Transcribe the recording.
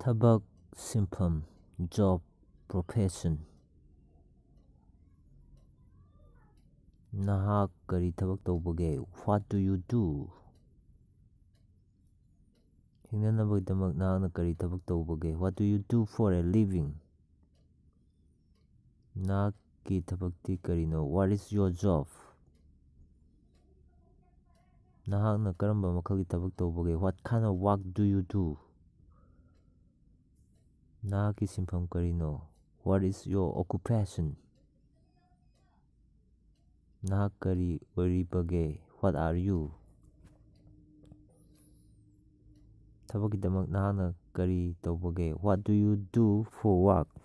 tabak simpam job profession naha kari tabak tobage what do you do hingna na bag na na kari tabak what do you do for a living na ki tabak ti kari what is your job na karamba makali tabak tobage what kind of work do you do Nagissing Pancarino, what is your occupation? Nakari Oribage, what are you? ꯊꯕꯛꯀꯤꯗꯃꯛ ꯅꯍꯥꯛꯅ ꯀꯔꯤ ꯇꯧꯕꯒꯦ? What do you do for work?